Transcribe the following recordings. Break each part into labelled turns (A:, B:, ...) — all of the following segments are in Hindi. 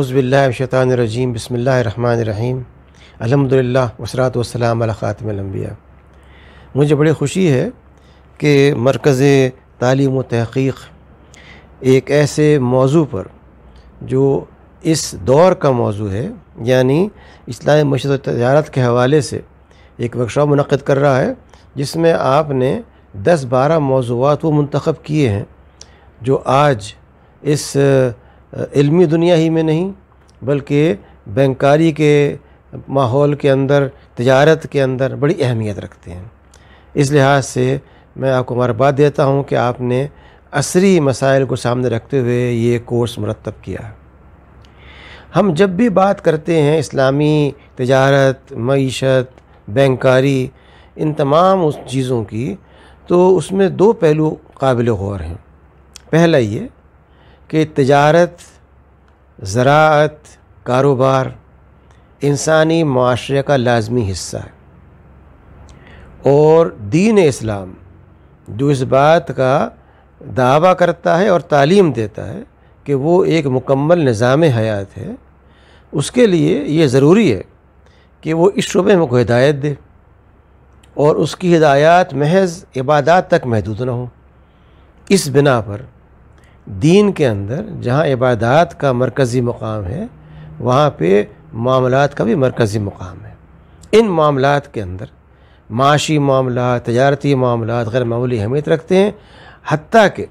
A: आउज़बिल्लाशानरजीम बसमीम अलहमदिल्ला वसरात वसलाम ख़ातमबिया मुझे बड़ी खुशी है कि मरकज़ तलीम व तहक़ीक एक ऐसे मौजू पर जो इस दौर का मौजू है यानी इस्लाम मशर तजारत के हवाले से एक वर्कशॉप मनद कर रहा है जिसमें आपने दस बारह मौजूद वो मंतखब किए हैं जो आज इस इल्मी दुनिया ही में नहीं बल्कि बैंकारी के माहौल के अंदर तजारत के अंदर बड़ी अहमियत रखते हैं इस लिहाज से मैं आपको मुबारकबाद देता हूँ कि आपने असरी मसाइल को सामने रखते हुए ये कोर्स मरतब किया हम जब भी बात करते हैं इस्लामी तजारत मीशत बैंकारी इन तमाम उस चीज़ों की तो उसमें दो पहलू काबिल गौर हैं पहला ये कि तजारत ज़रात कारोबार इंसानी माशरे का लाजमी हिस्सा है और दीन इस्लाम जो इस बात का दावा करता है और तालीम देता है कि वो एक मुकम्मल निज़ाम हयात है उसके लिए ये ज़रूरी है कि वो इस शुबे में को हिदायत दे और उसकी हिदायत महज इबादत तक महदूद ना हो इस बिना पर दीन के अंदर जहाँ इबादत का मरकज़ी मुकाम है वहाँ पर मामलात का भी मरकज़ी मुकाम है इन मामलों के अंदर माशी मामला तजारती मामला गैर मामूली अहमियत रखते हैं हती कि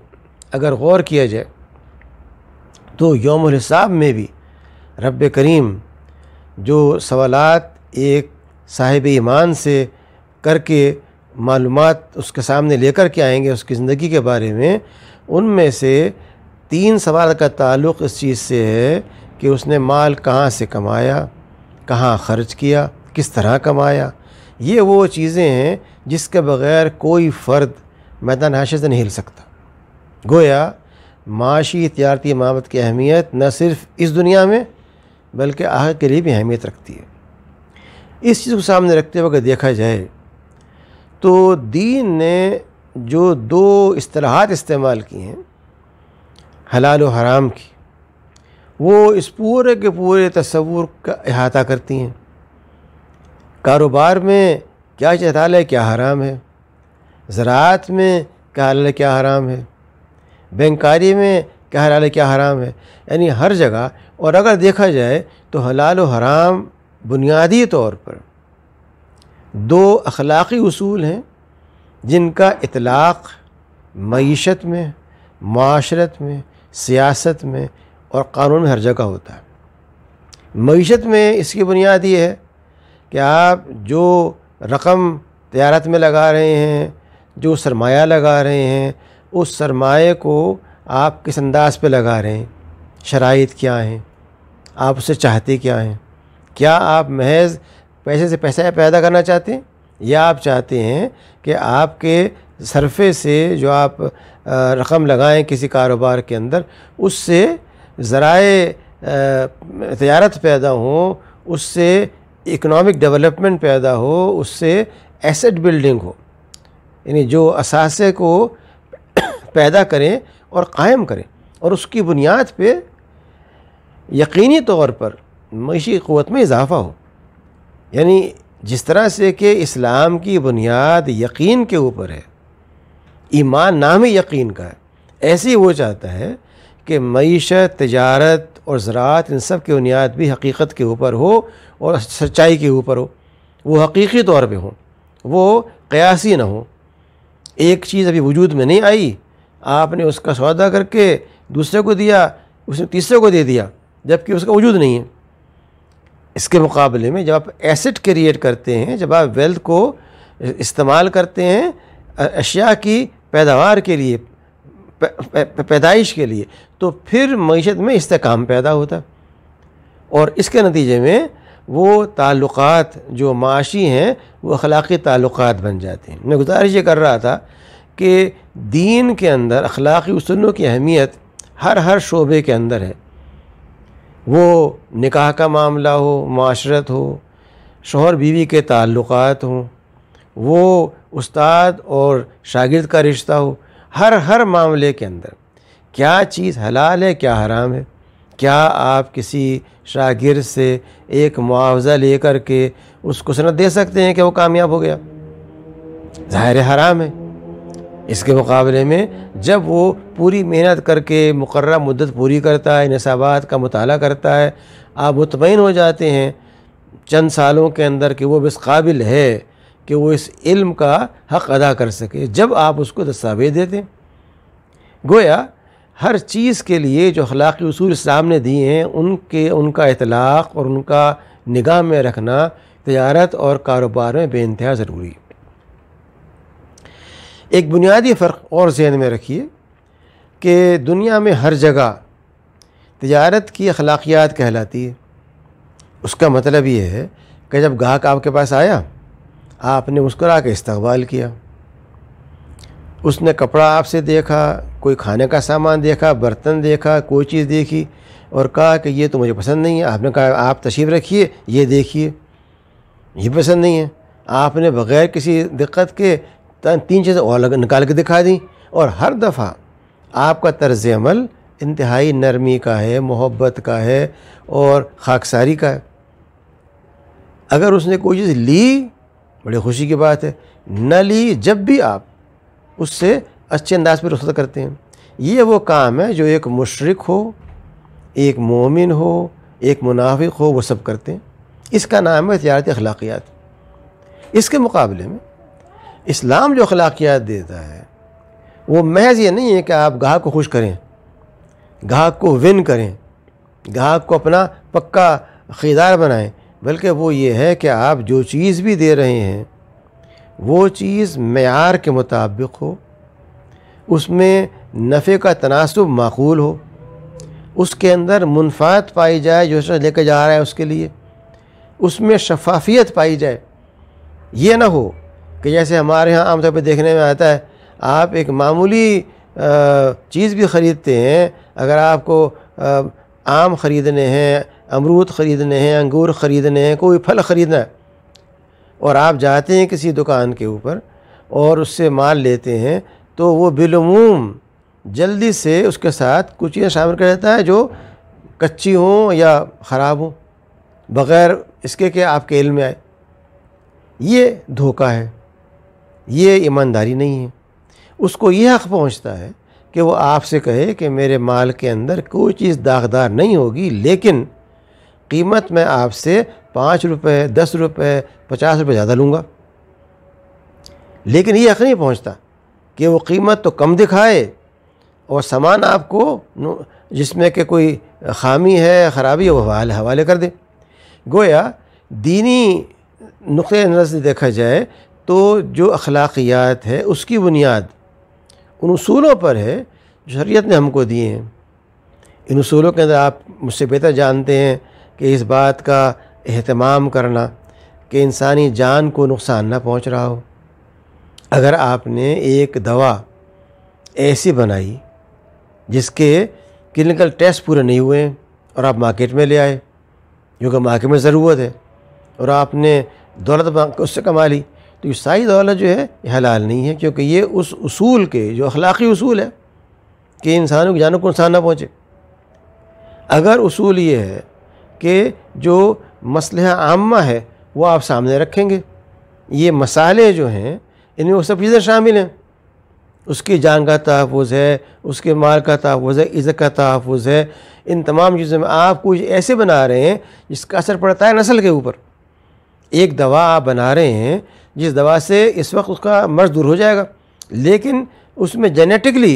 A: अगर गौर किया जाए तो योम हिसाब में भी रब करीम जो सवाल एक साहिब ईमान से करके मालूम उसके सामने लेकर के आएंगे उसकी ज़िंदगी के बारे में उनमें से तीन सवाल का ताल्लुक़ इस चीज़ से है कि उसने माल कहाँ से कमाया कहाँ ख़र्च किया किस तरह कमाया ये वो चीज़ें हैं जिसके बग़ैर कोई फ़र्द मैदान हाशे से नहीं हिल सकता गोया माशी तजारती मामद की अहमियत न सिर्फ इस दुनिया में बल्कि आहत के लिए भी अहमियत रखती है इस चीज़ को सामने रखते वक्त देखा जाए तो दीन ने जो दो असलाहत इस्तेमाल की हैं हलाल और हराम की वो इस पूरे के पूरे तस्वूर का अहाता करती हैं कारोबार में क्या चाल है क्या हराम है ज़रात में क्या हलाल है क्या हराम है बैंकारी में क्या हलाल है क्या हराम है यानी हर जगह और अगर देखा जाए तो हलाल और हराम बुनियादी तौर पर दो अखलाक़ी असूल हैं जिनका इतलाक़ मीशत में माशरत में सियासत में और कानून में हर जगह होता है मीशत में इसकी बुनियाद ये है कि आप जो रकम तजारत में लगा रहे हैं जो सरमाया लगा रहे हैं उस सरमाए को आप किस अंदाज पे लगा रहे हैं शराइ क्या हैं आप उसे चाहते क्या हैं क्या आप महज पैसे से पैसा पैदा करना चाहते हैं या आप चाहते हैं कि आपके सरफे से जो आप रकम लगाएं किसी कारोबार के अंदर उससे ज़राए तजारत पैदा हो उससे इकनॉमिक डेवलपमेंट पैदा हो उससे एसेट बिल्डिंग हो यानी जो असासे को पैदा करें और कायम करें और उसकी बुनियाद पे यकीनी तौर पर मीशी क़वत में इजाफ़ा हो यानी जिस तरह से कि इस्लाम की बुनियाद यकीन के ऊपर है ईमान नाम ही यकीन का है ऐसे ही वो चाहता है कि मीशत तजारत और ज़रात इन सब की बुनियाद भी हकीकत के ऊपर हो और सच्चाई के ऊपर हो वो हकीकी तौर पर हों वो कयासी ना हो एक चीज़ अभी वजूद में नहीं आई आपने उसका सौदा करके दूसरे को दिया उसने तीसरे को दे दिया जबकि उसका वजूद नहीं है इसके मुकाबले में जब आप एसेट क्रिएट करते हैं जब आप वेल्थ को इस्तेमाल करते हैं अशिया की पैदावार के लिए पैदाइश के लिए तो फिर मीशत में इस्तेकाम पैदा होता और इसके नतीजे में वो ताल्लुक़ जो माशी हैं वो अखलाक़ी ताल्लुक़ बन जाते हैं मैं गुजारिश ये कर रहा था कि दीन के अंदर अखलाक़ी उसूलों की अहमियत हर हर शोबे के अंदर है वो निकाह का मामला हो माशरत हो शोहर बीवी के ताल्लुक़ात हों वो उस्ताद और शागिर्द का रिश्ता हो हर हर मामले के अंदर क्या चीज़ हलाल है क्या हराम है क्या आप किसी शागिर से एक मुआवजा लेकर के उसको सनत दे सकते हैं कि वो कामयाब हो गया ज़ाहिर हराम है इसके मुकाबले में जब वो पूरी मेहनत करके मुकर मदत पूरी करता है नसाबात का मताल करता है आप मुतमिन हो जाते हैं चंद सालों के अंदर कि वो बस काबिल है कि वो इस इल्म का हक़ अदा कर सके जब आप उसको दस्तावेज दे दें गोया हर चीज़ के लिए जो अखलाक असूल इस्लाम ने दिए हैं उनके उनका इतलाक़ और उनका निगाह में रखना तजारत और कारोबार में बेानतहा ज़रूरी एक बुनियादी फ़र्क और जहन में रखिए कि दुनिया में हर जगह तजारत की अखलाकियात कहलाती है उसका मतलब ये है कि जब गाहक आपके पास आया आपने मुस्करा के इस्तकबाल किया उसने कपड़ा आपसे देखा कोई खाने का सामान देखा बर्तन देखा कोई चीज़ देखी और कहा कि ये तो मुझे पसंद नहीं है आपने कहा आप तशीफ रखिए ये देखिए ये पसंद नहीं है आपने बग़ैर किसी दिक्कत के तीन चीज़ें और निकाल के दिखा दी और हर दफ़ा आपका तर्ज अमल इंतहाई नरमी का है मोहब्बत का है और खाकसारी का है अगर उसने कोई चीज़ ली बड़ी खुशी की बात है नली जब भी आप उससे अच्छे अंदाज में रुख्सत करते हैं ये वो काम है जो एक मशरक हो एक मोमिन हो एक मुनाफिक हो वो सब करते हैं इसका नाम है तजारत अखलाकियात इसके मुकाबले में इस्लाम जो अखलाकियात देता है वो महज ये नहीं है कि आप गाहक को खुश करें गाहक को विन करें गाहक को अपना पक्का ख़ीदार बनाएं बल्कि वो ये है कि आप जो चीज़ भी दे रहे हैं वो चीज़ मैार के मुताबिक हो उसमें नफ़े का तनासब माकूल हो उसके अंदर मुनफात पाई जाए जो शख्स लेकर जा रहा है उसके लिए उसमें शफाफियत पाई जाए ये ना हो कि जैसे हमारे यहाँ आमतौर पर देखने में आता है आप एक मामूली चीज़ भी ख़रीदते हैं अगर आपको आम ख़रीदने हैं अमरूद ख़रीदने हैं अंगूर ख़रीदने हैं कोई फल ख़रीदना है और आप जाते हैं किसी दुकान के ऊपर और उससे माल लेते हैं तो वो बिलूम जल्दी से उसके साथ कुछ चीज़ें शामिल कर देता है जो कच्ची हों या ख़राब हों बग़ैर इसके कि आपके इल में आए ये धोखा है ये ईमानदारी नहीं है उसको ये हक़ पहुँचता है कि वो आपसे कहे कि मेरे माल के अंदर कोई चीज़ दागदार नहीं होगी लेकिन कीमत मैं आपसे पाँच रुपये दस रुपये पचास रुपये ज़्यादा लूँगा लेकिन ये हक नहीं पहुँचता कि वो कीमत तो कम दिखाए और सामान आपको जिसमें कि कोई खामी है ख़राबी है वो हवाले हवाले कर दे गोया दीनी नुक़ नज़र से देखा जाए तो जो अखलाकियात है उसकी बुनियाद उन असूलों पर है जो शरीयत ने हमको दिए हैं इन असूलों के अंदर आप मुझसे बेहतर जानते हैं कि इस बात का अहतमाम करना कि इंसानी जान को नुकसान ना पहुंच रहा हो अगर आपने एक दवा ऐसी बनाई जिसके क्लिनिकल टेस्ट पूरे नहीं हुए और आप मार्केट में ले आए क्योंकि मार्केट में ज़रूरत है और आपने दौलत उससे कमा ली तो ये सारी दौलत जो है हलाल नहीं है क्योंकि ये उस उसूल के जो अखलाक़ी उसूल है कि इंसानों की जानों को नुकसान ना पहुँचे अगर उसूल ये है के जो मसलह आमा है वो आप सामने रखेंगे ये मसाले जो हैं इनमें वो सब चीज़ें शामिल हैं उसकी जान का तहफ़ है उसके माल का तहफ़ है इज़्ज़त का तहफ़ है इन तमाम चीज़ों में आप कुछ ऐसे बना रहे हैं जिसका असर पड़ता है नस्ल के ऊपर एक दवा आप बना रहे हैं जिस दवा से इस वक्त उसका मर्ज दूर हो जाएगा लेकिन उसमें जेनेटिकली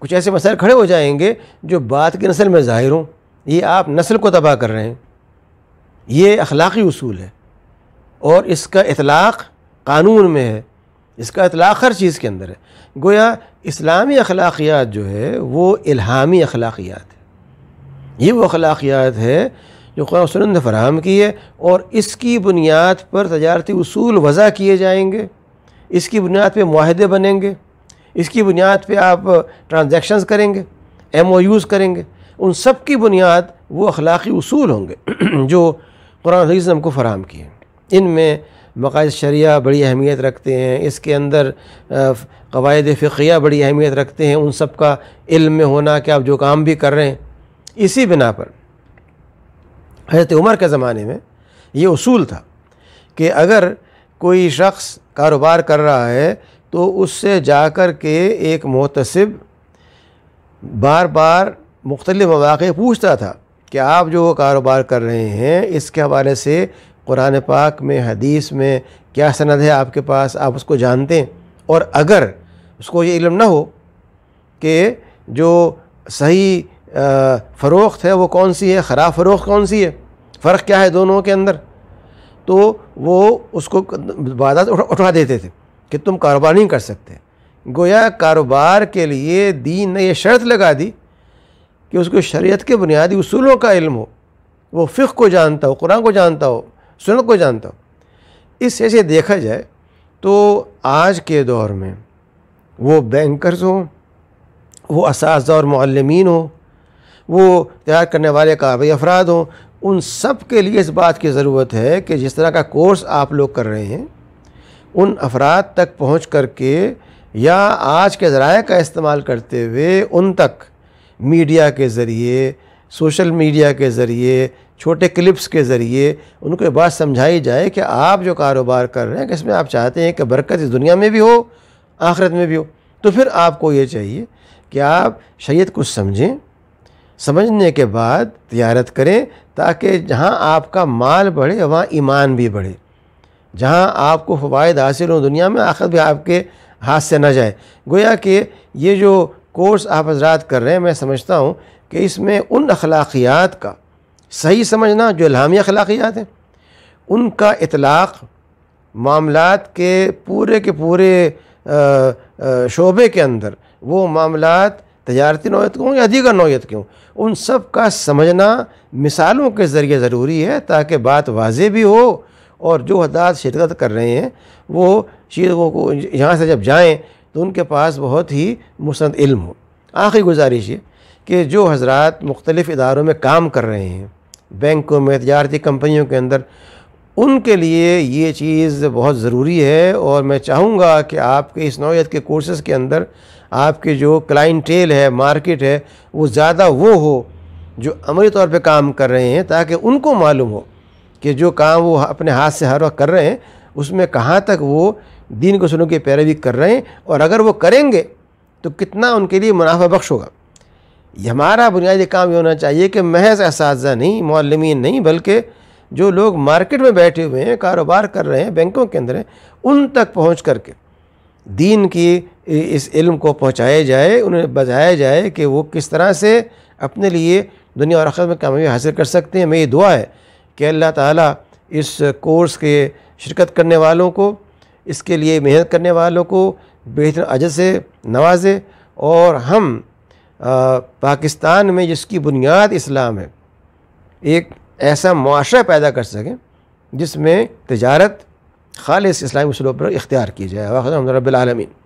A: कुछ ऐसे मसाइल खड़े हो जाएंगे जो बात की नस्ल में ज़ाहिर हों ये आप नस्ल को तबाह कर रहे हैं ये अखलाक़ी असूल है और इसका इतलाक़ कानून में है इसका इतलाक़ हर चीज़ के अंदर है गोया इस्लामी अखलाक़ियात जो है वो इल्हामी अखलाक़ियात है ये वो अखलाक़ियात है जो कुरान सन ने फराहम की है और इसकी बुनियाद पर तजारती असूल वज़ा किए जाएंगे इसकी बुनियाद पर माहदे बनेंगे इसकी बुनियाद पर आप ट्रांज़ेक्शन करेंगे एम ओ यूज़ करेंगे उन सब की बुनियाद वो अखलाक़ी असूल होंगे जो कुरान हदीस ने हमको फ़राहम किए में मकायद शरिया बड़ी अहमियत रखते हैं इसके अंदर कवायद फ़िया बड़ी अहमियत रखते हैं उन सब का इल्म में होना कि आप जो काम भी कर रहे हैं इसी बिना पर हज़रत उमर के ज़माने में ये असूल था कि अगर कोई शख्स कारोबार कर रहा है तो उससे जा कर के एक मुतसब बार बार मुख्तलिफ़ मौाक़ पूछता था कि आप जो कारोबार कर रहे हैं इसके हवाले से कुरान पाक में हदीस में क्या सनद है आपके पास आप उसको जानते हैं और अगर उसको ये इलम ना हो कि जो सही फ़रोख्त है वो कौन सी है ख़राब फ़रोख्त कौन सी है फ़र्क क्या है दोनों के अंदर तो वो उसको वादा उठा देते थे कि तुम कारोबार नहीं कर सकते गोया कारोबार के लिए दीन ने यह शर्त लगा दी कि उसको शरीयत के बुनियादी उसूलों का इल्म हो वो फ़िक को जानता हो कुरान को जानता हो सुनत को जानता हो इस ऐसे देखा जाए तो आज के दौर में वो बैंकर्स हों वो इस और मालमीन हों वो तैयार करने वाले काबिल अफराद हों उन सब के लिए इस बात की ज़रूरत है कि जिस तरह का कोर्स आप लोग कर रहे हैं उन अफराद तक पहुँच करके या आज के ज़राए का इस्तेमाल करते हुए उन तक मीडिया के ज़रिए सोशल मीडिया के ज़रिए छोटे क्लिप्स के ज़रिए उनको बात समझाई जाए कि आप जो कारोबार कर रहे हैं कि इसमें आप चाहते हैं कि बरकत इस दुनिया में भी हो आखिरत में भी हो तो फिर आपको ये चाहिए कि आप शरीयत कुछ समझें समझने के बाद तजारत करें ताकि जहाँ आपका माल बढ़े वहाँ ईमान भी बढ़े जहाँ आपको फ़वाद हासिल हों दुनिया में आखिर भी आपके हाथ से ना जाए गोया कि ये जो कोर्स आप हजरात कर रहे हैं मैं समझता हूँ कि इसमें उन अखलाकियात का सही समझना जो इलामी अखलाकियात हैं उनका इतलाक़ मामलात के पूरे के पूरे शोबे के अंदर वो मामला तजारती नौीयत के या दीगर नौीयत क्यों उन सब का समझना मिसालों के ज़रिए ज़रूरी है ताकि बात वाज भी हो और जो हदात शिरकत कर रहे हैं वो चीज़ों को यहाँ से जब जाएँ तो उनके पास बहुत ही मुसंद इल्म हो आखिरी गुजारिश ये कि जो हजरात मुख्तलिफ़ इदारों में काम कर रहे हैं बैंकों में तजारती कंपनियों के अंदर उनके लिए ये चीज़ बहुत ज़रूरी है और मैं चाहूँगा कि आपके इस नौीयत के कोर्सेज़ के अंदर आपके जो क्लाइंटेल है मार्केट है वो ज़्यादा वो हो जो अमली तौर पे काम कर रहे हैं ताकि उनको मालूम हो कि जो काम वो अपने हाथ से हर वक्त कर रहे हैं उसमें कहाँ तक वो दीन को सुनों की पैरवी कर रहे हैं और अगर वो करेंगे तो कितना उनके लिए मुनाफा बख्श होगा ये हमारा बुनियादी काम ये होना चाहिए कि महज इस नहीं मौलमी नहीं बल्कि जो लोग मार्केट में बैठे हुए हैं कारोबार कर रहे हैं बैंकों के अंदर हैं उन तक पहुँच करके दीन की इस इल्म को पहुँचाया जाए उन्हें बजाया जाए कि वो किस तरह से अपने लिए दुनिया और अखर में कामयाबी हासिल कर सकते हैं मेरी दुआ है कि अल्लाह ताला इस कोर्स के शिरकत करने वालों को इसके लिए मेहनत करने वालों को बेहतर अजर से नवाजे और हम आ, पाकिस्तान में जिसकी बुनियाद इस्लाम है एक ऐसा मुआरा पैदा कर सकें जिसमें तजारत खालिस इस्लामी उसलों पर इख्तियार की जाए वाखम रबालमीन